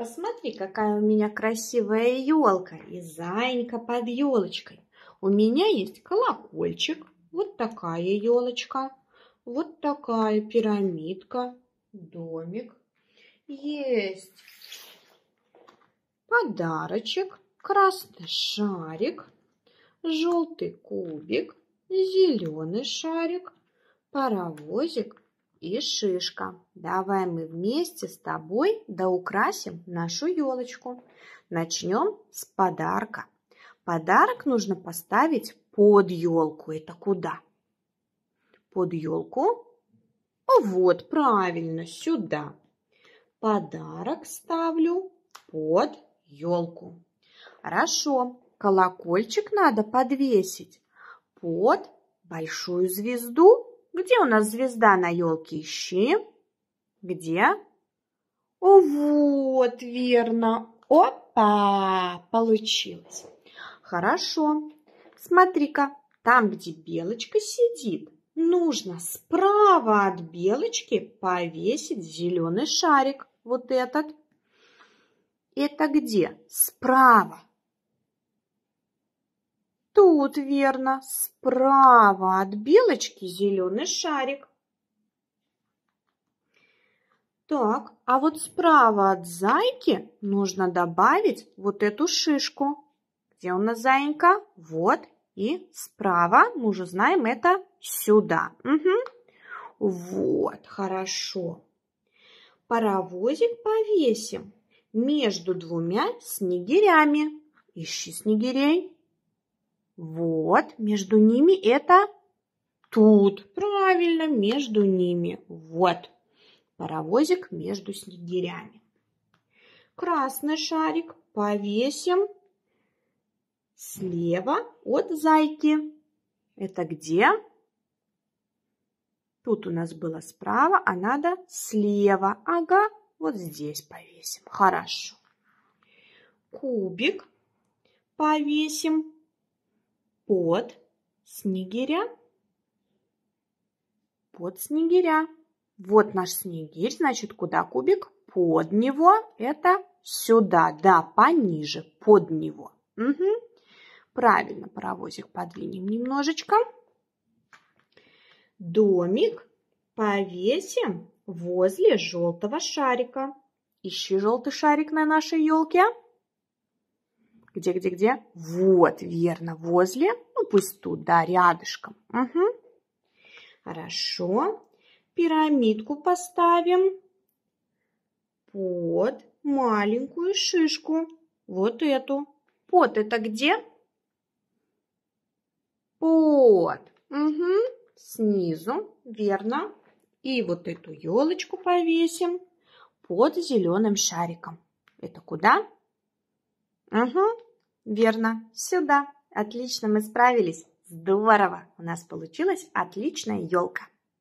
Посмотри, какая у меня красивая елка и зайка под елочкой. У меня есть колокольчик, вот такая елочка, вот такая пирамидка, домик. Есть подарочек, красный шарик, желтый кубик, зеленый шарик, паровозик и шишка. Давай мы вместе с тобой доукрасим нашу елочку. Начнем с подарка. Подарок нужно поставить под елку. Это куда? Под елку? вот, правильно, сюда. Подарок ставлю под елку. Хорошо, колокольчик надо подвесить под большую звезду где у нас звезда на елке? Ищи. Где? О, вот, верно. Опа, получилось. Хорошо. Смотри-ка, там, где белочка сидит, нужно справа от белочки повесить зеленый шарик. Вот этот. Это где? Справа тут верно. Справа от белочки зеленый шарик. Так, а вот справа от зайки нужно добавить вот эту шишку. Где у нас зайка? Вот. И справа, мы уже знаем, это сюда. Угу. Вот, хорошо. Паровозик повесим между двумя снегирями. Ищи снегирей. Вот, между ними это тут. Правильно, между ними. Вот. Паровозик между снегирями. Красный шарик повесим слева от зайки. Это где? Тут у нас было справа, а надо слева. Ага, вот здесь повесим. Хорошо. Кубик повесим под снегиря. Под снегиря. Вот наш снегирь, значит, куда кубик? Под него это сюда, да, пониже, под него. Угу. Правильно, паровозик подвинем немножечко. Домик повесим возле желтого шарика. Ищи желтый шарик на нашей елке. Где-где-где? Вот, верно, возле. Ну, пусть тут, да, рядышком. Угу. Хорошо. Пирамидку поставим под маленькую шишку. Вот эту. Под это где? Под. Угу. Снизу, верно. И вот эту елочку повесим под зеленым шариком. Это куда? Угу, верно, сюда. Отлично, мы справились. Здорово, у нас получилась отличная елка.